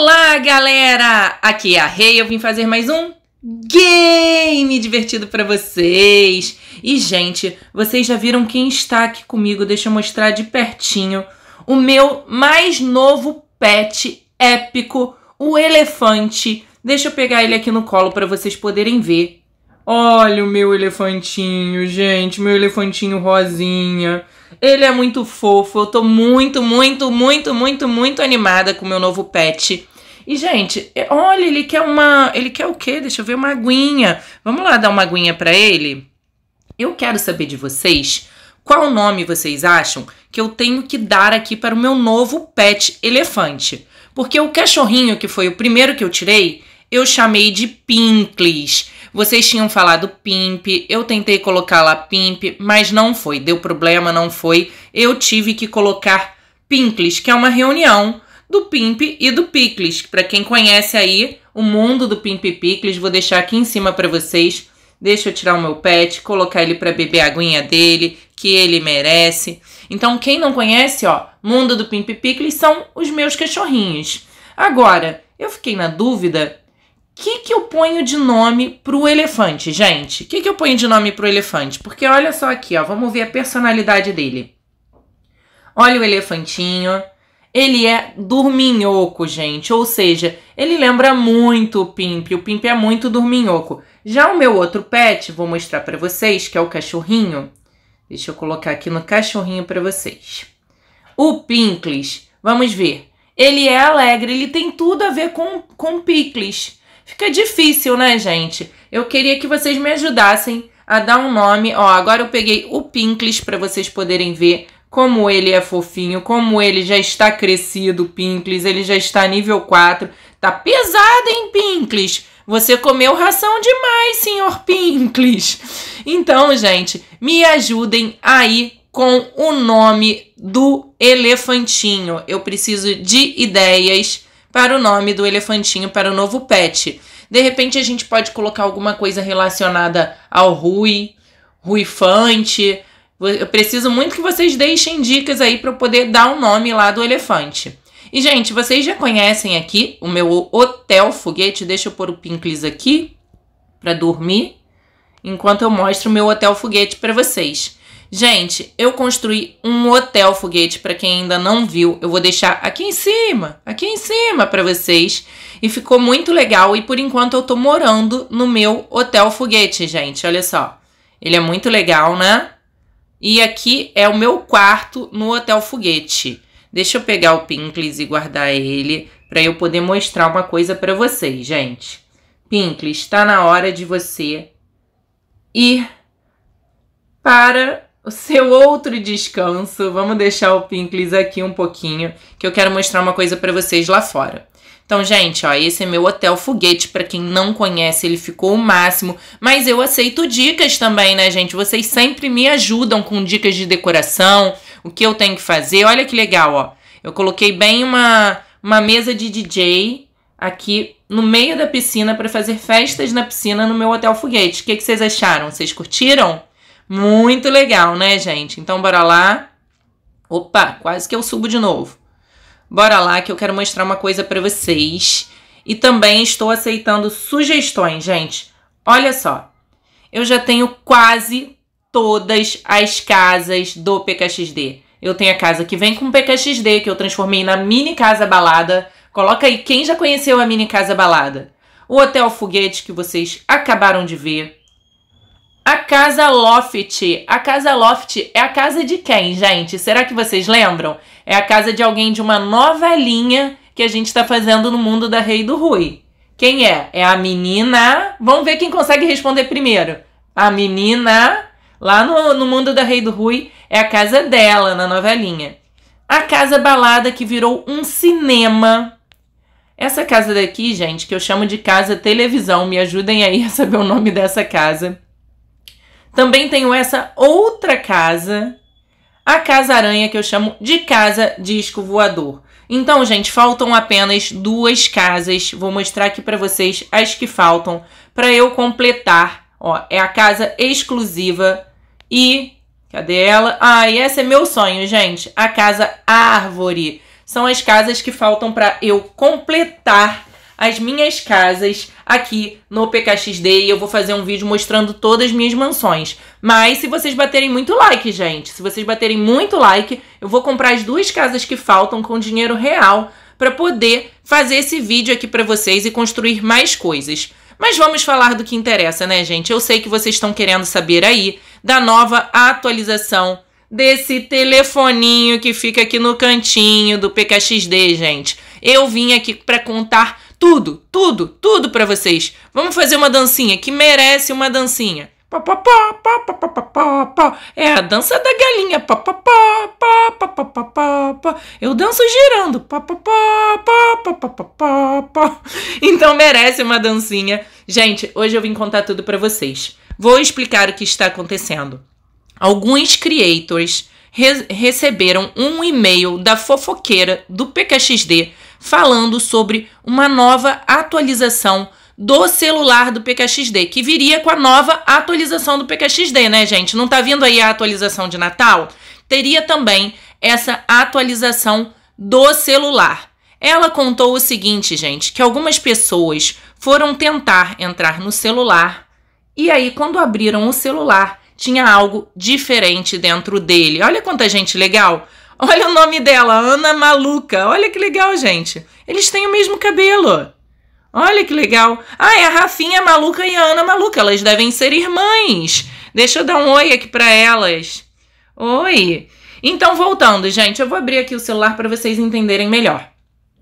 Olá, galera! Aqui é a Rei, eu vim fazer mais um game divertido para vocês. E gente, vocês já viram quem está aqui comigo? Deixa eu mostrar de pertinho o meu mais novo pet épico, o elefante. Deixa eu pegar ele aqui no colo para vocês poderem ver. Olha o meu elefantinho, gente, meu elefantinho rosinha. Ele é muito fofo. Eu tô muito, muito, muito, muito, muito animada com o meu novo pet. E, gente, é, olha, ele quer uma. Ele quer o quê? Deixa eu ver uma aguinha. Vamos lá dar uma aguinha para ele? Eu quero saber de vocês qual nome vocês acham que eu tenho que dar aqui para o meu novo pet elefante. Porque o cachorrinho, que foi o primeiro que eu tirei, eu chamei de Pimples. Vocês tinham falado Pimp, eu tentei colocar lá Pimp, mas não foi, deu problema, não foi. Eu tive que colocar Pimples, que é uma reunião do Pimp e do Picles. Para quem conhece aí o mundo do Pimp e Picles, vou deixar aqui em cima para vocês. Deixa eu tirar o meu pet, colocar ele para beber a aguinha dele, que ele merece. Então, quem não conhece, ó, mundo do Pimp e Picles são os meus cachorrinhos. Agora, eu fiquei na dúvida, o que, que eu ponho de nome pro elefante, gente? O que, que eu ponho de nome pro elefante? Porque olha só aqui, ó, vamos ver a personalidade dele. Olha o elefantinho, ele é dorminhoco, gente. Ou seja, ele lembra muito o Pimp. O Pimp é muito dorminhoco. Já o meu outro pet, vou mostrar para vocês, que é o cachorrinho. Deixa eu colocar aqui no cachorrinho para vocês. O Pinkles, vamos ver. Ele é alegre, ele tem tudo a ver com, com Picles. Fica difícil, né, gente? Eu queria que vocês me ajudassem a dar um nome. Ó, agora eu peguei o Pinkles para vocês poderem ver como ele é fofinho, como ele já está crescido, Pinkles, ele já está nível 4. Tá pesado, hein, Pinkles? Você comeu ração demais, senhor Pinkles. Então, gente, me ajudem aí com o nome do elefantinho. Eu preciso de ideias para o nome do elefantinho para o novo pet. De repente a gente pode colocar alguma coisa relacionada ao Rui, Ruifante, eu preciso muito que vocês deixem dicas aí para eu poder dar o um nome lá do elefante. E, gente, vocês já conhecem aqui o meu hotel foguete. Deixa eu pôr o Pinkles aqui para dormir, enquanto eu mostro o meu hotel foguete para vocês. Gente, eu construí um hotel foguete para quem ainda não viu. Eu vou deixar aqui em cima, aqui em cima para vocês. E ficou muito legal e por enquanto eu tô morando no meu hotel foguete, gente. Olha só. Ele é muito legal, né? E aqui é o meu quarto no Hotel Foguete. Deixa eu pegar o Pinkles e guardar ele para eu poder mostrar uma coisa para vocês, gente. Pinkles, está na hora de você ir para o seu outro descanso. Vamos deixar o Pinkles aqui um pouquinho, que eu quero mostrar uma coisa para vocês lá fora. Então, gente, ó, esse é meu hotel foguete. Para quem não conhece, ele ficou o máximo. Mas eu aceito dicas também, né, gente? Vocês sempre me ajudam com dicas de decoração, o que eu tenho que fazer. Olha que legal, ó. Eu coloquei bem uma, uma mesa de DJ aqui no meio da piscina para fazer festas na piscina no meu hotel foguete. O que, que vocês acharam? Vocês curtiram? Muito legal, né, gente? Então, bora lá. Opa, quase que eu subo de novo. Bora lá que eu quero mostrar uma coisa para vocês. E também estou aceitando sugestões, gente. Olha só. Eu já tenho quase todas as casas do PKXD. Eu tenho a casa que vem com PKXD, que eu transformei na mini casa balada. Coloca aí quem já conheceu a mini casa balada. O Hotel Foguete que vocês acabaram de ver a Casa Loft. A Casa Loft é a casa de quem, gente? Será que vocês lembram? É a casa de alguém de uma nova linha que a gente está fazendo no mundo da Rei do Rui. Quem é? É a menina. Vamos ver quem consegue responder primeiro. A menina, lá no, no mundo da Rei do Rui, é a casa dela na novelinha. A Casa Balada, que virou um cinema. Essa casa daqui, gente, que eu chamo de Casa Televisão, me ajudem aí a saber o nome dessa casa. Também tenho essa outra casa, a Casa Aranha, que eu chamo de Casa Disco Voador. Então, gente, faltam apenas duas casas. Vou mostrar aqui para vocês as que faltam para eu completar. Ó, é a casa exclusiva e cadê ela? Ah, e esse é meu sonho, gente. A casa Árvore. São as casas que faltam para eu completar as minhas casas aqui no PKXD e eu vou fazer um vídeo mostrando todas as minhas mansões. Mas se vocês baterem muito like, gente, se vocês baterem muito like, eu vou comprar as duas casas que faltam com dinheiro real para poder fazer esse vídeo aqui para vocês e construir mais coisas. Mas vamos falar do que interessa, né, gente? Eu sei que vocês estão querendo saber aí da nova atualização desse telefoninho que fica aqui no cantinho do PKXD, gente. Eu vim aqui para contar tudo, tudo, tudo para vocês. Vamos fazer uma dancinha que merece uma dancinha. É a dança da galinha. Eu danço girando. Então merece uma dancinha. Gente, hoje eu vim contar tudo para vocês. Vou explicar o que está acontecendo. Alguns creators re receberam um e-mail da fofoqueira do PKXD falando sobre uma nova atualização do celular do PKXD, que viria com a nova atualização do PKXD, né, gente? Não tá vindo aí a atualização de Natal? Teria também essa atualização do celular. Ela contou o seguinte, gente, que algumas pessoas foram tentar entrar no celular e aí quando abriram o celular, tinha algo diferente dentro dele. Olha quanta gente legal! Olha o nome dela, Ana Maluca. Olha que legal, gente. Eles têm o mesmo cabelo. Olha que legal. Ah, é a Rafinha Maluca e a Ana Maluca. Elas devem ser irmãs. Deixa eu dar um oi aqui para elas. Oi. Então, voltando, gente, eu vou abrir aqui o celular para vocês entenderem melhor.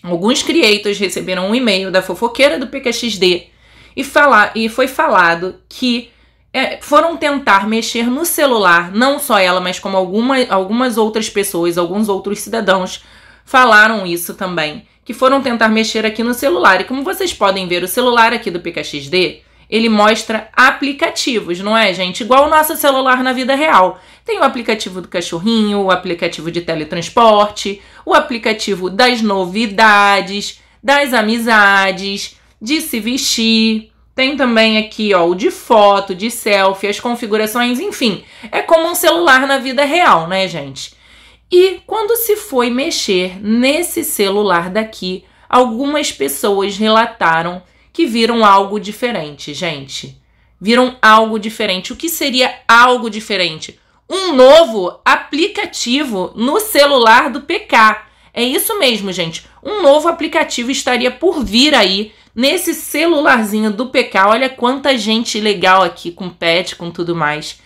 Alguns creators receberam um e-mail da fofoqueira do PKXD e, falar, e foi falado que é, foram tentar mexer no celular, não só ela, mas como alguma, algumas outras pessoas, alguns outros cidadãos falaram isso também, que foram tentar mexer aqui no celular. E como vocês podem ver, o celular aqui do PKXD, ele mostra aplicativos, não é, gente? Igual o nosso celular na vida real. Tem o aplicativo do cachorrinho, o aplicativo de teletransporte, o aplicativo das novidades, das amizades, de se vestir, tem também aqui, ó, o de foto, de selfie, as configurações, enfim. É como um celular na vida real, né, gente? E quando se foi mexer nesse celular daqui, algumas pessoas relataram que viram algo diferente, gente. Viram algo diferente. O que seria algo diferente? Um novo aplicativo no celular do PK. É isso mesmo, gente. Um novo aplicativo estaria por vir aí nesse celularzinho do PK, olha quanta gente legal aqui com pet, com tudo mais.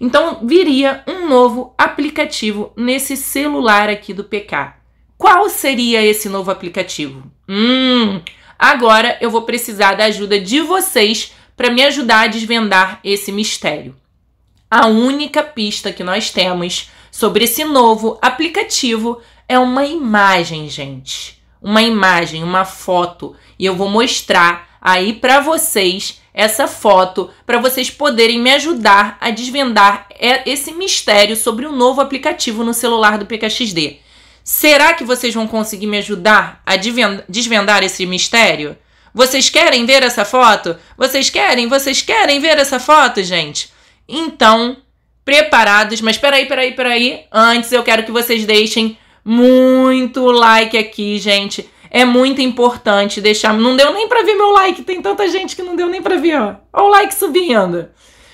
Então viria um novo aplicativo nesse celular aqui do PK. Qual seria esse novo aplicativo? Hum, agora eu vou precisar da ajuda de vocês para me ajudar a desvendar esse mistério. A única pista que nós temos sobre esse novo aplicativo é uma imagem, gente uma imagem, uma foto, e eu vou mostrar aí para vocês essa foto para vocês poderem me ajudar a desvendar esse mistério sobre o um novo aplicativo no celular do PKXD. Será que vocês vão conseguir me ajudar a desvendar esse mistério? Vocês querem ver essa foto? Vocês querem? Vocês querem ver essa foto, gente? Então, preparados, mas peraí, peraí, peraí. Antes eu quero que vocês deixem muito like aqui, gente. É muito importante deixar. Não deu nem para ver meu like. Tem tanta gente que não deu nem para ver. Ó. Olha o like subindo.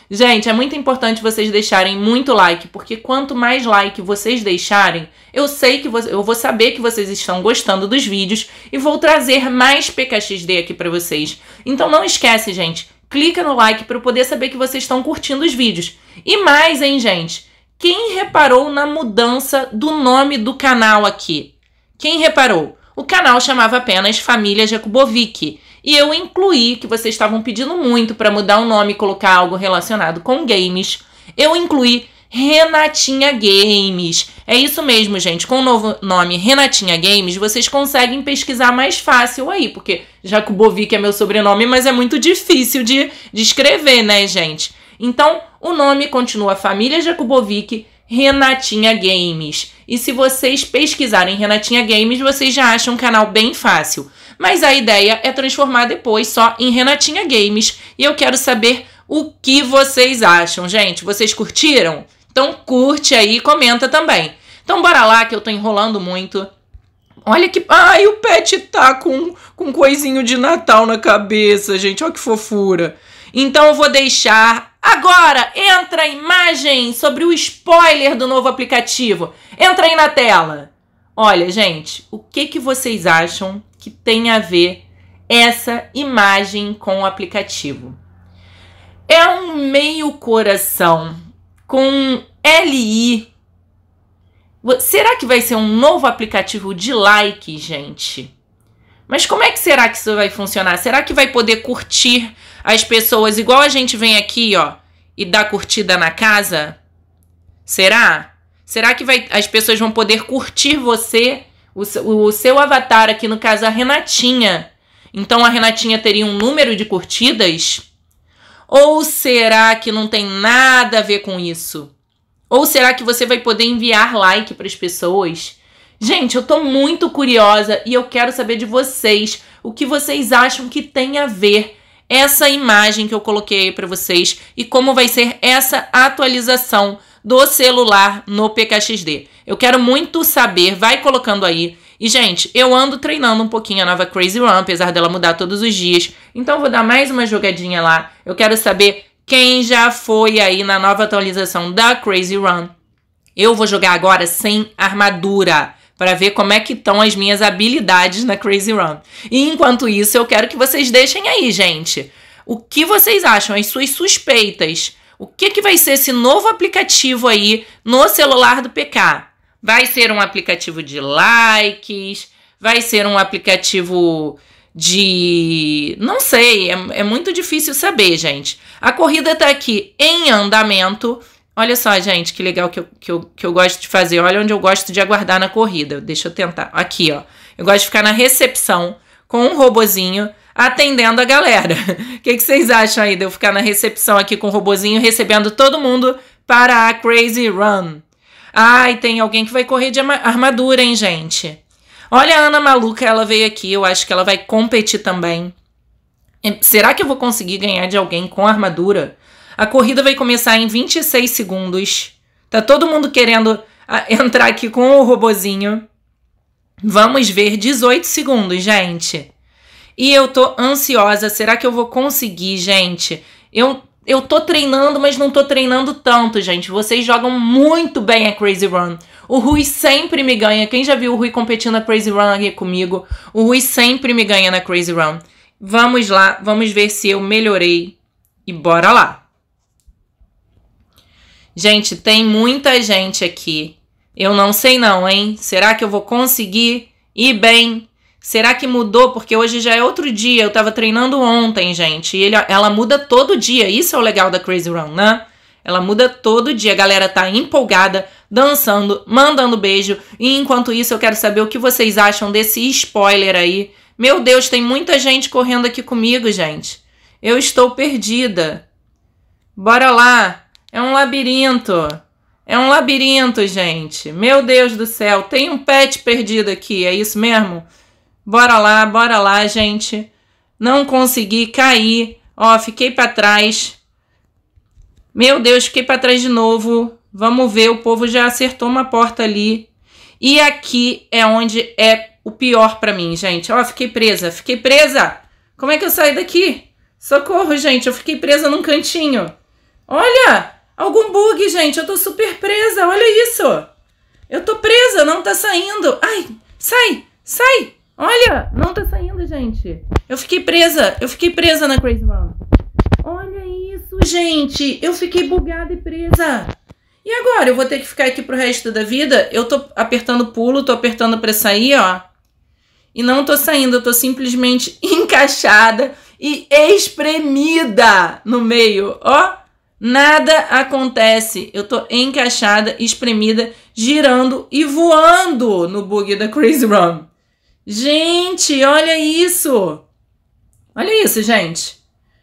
Gente, é muito importante vocês deixarem muito like, porque quanto mais like vocês deixarem, eu sei que eu vou saber que vocês estão gostando dos vídeos e vou trazer mais PKXD aqui para vocês. Então não esquece, gente, clica no like para eu poder saber que vocês estão curtindo os vídeos. E mais, hein, gente? Quem reparou na mudança do nome do canal aqui? Quem reparou? O canal chamava apenas Família Jakubovic. E eu incluí, que vocês estavam pedindo muito para mudar o nome e colocar algo relacionado com games, eu incluí Renatinha Games. É isso mesmo, gente. Com o novo nome Renatinha Games, vocês conseguem pesquisar mais fácil aí, porque Jakubovic é meu sobrenome, mas é muito difícil de, de escrever, né, gente? Então, o nome continua Família Jakubovic Renatinha Games. E se vocês pesquisarem Renatinha Games, vocês já acham um canal bem fácil. Mas a ideia é transformar depois só em Renatinha Games. E eu quero saber o que vocês acham, gente. Vocês curtiram? Então curte aí e comenta também. Então bora lá que eu tô enrolando muito. Olha que. Ai, o pet tá com, com um coisinho de Natal na cabeça, gente. Olha que fofura. Então eu vou deixar. Agora entra a imagem sobre o spoiler do novo aplicativo. Entra aí na tela. Olha, gente, o que, que vocês acham que tem a ver essa imagem com o aplicativo? É um meio coração com LI. Será que vai ser um novo aplicativo de like, gente? Mas como é que será que isso vai funcionar? Será que vai poder curtir as pessoas igual a gente vem aqui, ó, e dá curtida na casa? Será? Será que vai, as pessoas vão poder curtir você, o, o seu avatar aqui no caso a Renatinha? Então a Renatinha teria um número de curtidas? Ou será que não tem nada a ver com isso? Ou será que você vai poder enviar like para as pessoas? Gente, eu tô muito curiosa e eu quero saber de vocês o que vocês acham que tem a ver essa imagem que eu coloquei aí para vocês e como vai ser essa atualização do celular no PKXD. Eu quero muito saber, vai colocando aí. E, gente, eu ando treinando um pouquinho a nova Crazy Run, apesar dela mudar todos os dias. Então, eu vou dar mais uma jogadinha lá. Eu quero saber quem já foi aí na nova atualização da Crazy Run. Eu vou jogar agora sem armadura para ver como é que estão as minhas habilidades na Crazy Run. E enquanto isso, eu quero que vocês deixem aí, gente, o que vocês acham, as suas suspeitas. O que, que vai ser esse novo aplicativo aí no celular do PK? Vai ser um aplicativo de likes? Vai ser um aplicativo de. Não sei, é, é muito difícil saber, gente. A corrida está aqui em andamento. Olha só, gente, que legal que eu, que, eu, que eu gosto de fazer. Olha onde eu gosto de aguardar na corrida. Deixa eu tentar. Aqui, ó. Eu gosto de ficar na recepção com um robozinho atendendo a galera. O que, que, vocês acham aí de eu ficar na recepção aqui com o robozinho recebendo todo mundo para a Crazy Run? Ai, tem alguém que vai correr de armadura, hein, gente? Olha a Ana Maluca, ela veio aqui. Eu acho que ela vai competir também. Será que eu vou conseguir ganhar de alguém com armadura? A corrida vai começar em 26 segundos. Tá todo mundo querendo ah, entrar aqui com o robozinho. Vamos ver 18 segundos, gente. E eu tô ansiosa. Será que eu vou conseguir, gente? Eu, eu tô treinando, mas não tô treinando tanto, gente. Vocês jogam muito bem a Crazy Run. O Rui sempre me ganha. Quem já viu o Rui competindo na Crazy Run aqui comigo? O Rui sempre me ganha na Crazy Run. Vamos lá, vamos ver se eu melhorei. E bora lá! Gente, tem muita gente aqui. Eu não sei não, hein? Será que eu vou conseguir ir bem? Será que mudou? Porque hoje já é outro dia. Eu tava treinando ontem, gente. E ele, ela muda todo dia. Isso é o legal da Crazy Run, né? Ela muda todo dia. A galera tá empolgada, dançando, mandando beijo. E enquanto isso, eu quero saber o que vocês acham desse spoiler aí. Meu Deus, tem muita gente correndo aqui comigo, gente. Eu estou perdida. Bora lá. É um labirinto. É um labirinto, gente. Meu Deus do céu, tem um pet perdido aqui, é isso mesmo? Bora lá, bora lá, gente. Não consegui cair. Ó, fiquei para trás. Meu Deus, fiquei para trás de novo. Vamos ver, o povo já acertou uma porta ali. E aqui é onde é o pior para mim, gente. Ó, fiquei presa, fiquei presa. Como é que eu saio daqui? Socorro, gente, eu fiquei presa num cantinho. Olha! Algum bug, gente. Eu tô super presa. Olha isso. Eu tô presa, não tá saindo. Ai, sai, sai. Olha, não tá saindo, gente. Eu fiquei presa. Eu fiquei presa na Crazy Mom. Olha isso, gente. Eu fiquei bugada e presa. E agora? Eu vou ter que ficar aqui pro resto da vida? Eu tô apertando pulo, tô apertando pra sair, ó. E não tô saindo, eu tô simplesmente encaixada e espremida no meio, ó. Nada acontece. Eu tô encaixada, espremida, girando e voando no bug da Chris Run. Gente, olha isso! Olha isso, gente.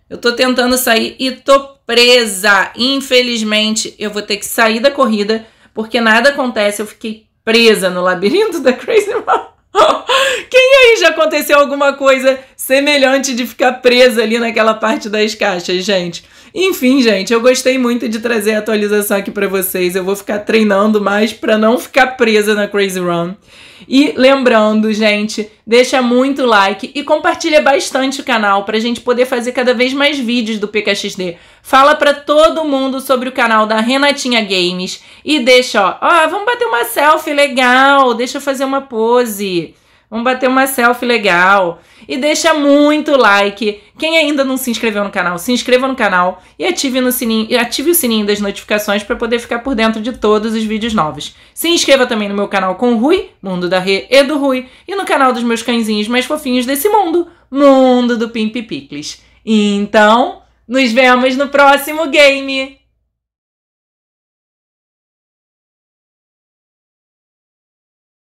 Eu tô tentando sair e tô presa. Infelizmente, eu vou ter que sair da corrida porque nada acontece. Eu fiquei presa no labirinto da Crazy Run. Quem aí já aconteceu alguma coisa semelhante de ficar presa ali naquela parte das caixas, gente? Enfim, gente, eu gostei muito de trazer a atualização aqui para vocês. Eu vou ficar treinando mais para não ficar presa na Crazy Run. E lembrando, gente, deixa muito like e compartilha bastante o canal para a gente poder fazer cada vez mais vídeos do PKXD. Fala para todo mundo sobre o canal da Renatinha Games e deixa, ó, ó, vamos bater uma selfie legal, deixa eu fazer uma pose. Vamos bater uma selfie legal. E deixa muito like. Quem ainda não se inscreveu no canal, se inscreva no canal e ative, no sininho, ative o sininho das notificações para poder ficar por dentro de todos os vídeos novos. Se inscreva também no meu canal com o Rui, Mundo da Rê e do Rui, e no canal dos meus cãezinhos mais fofinhos desse mundo, Mundo do Pimp Picles. Então, nos vemos no próximo game!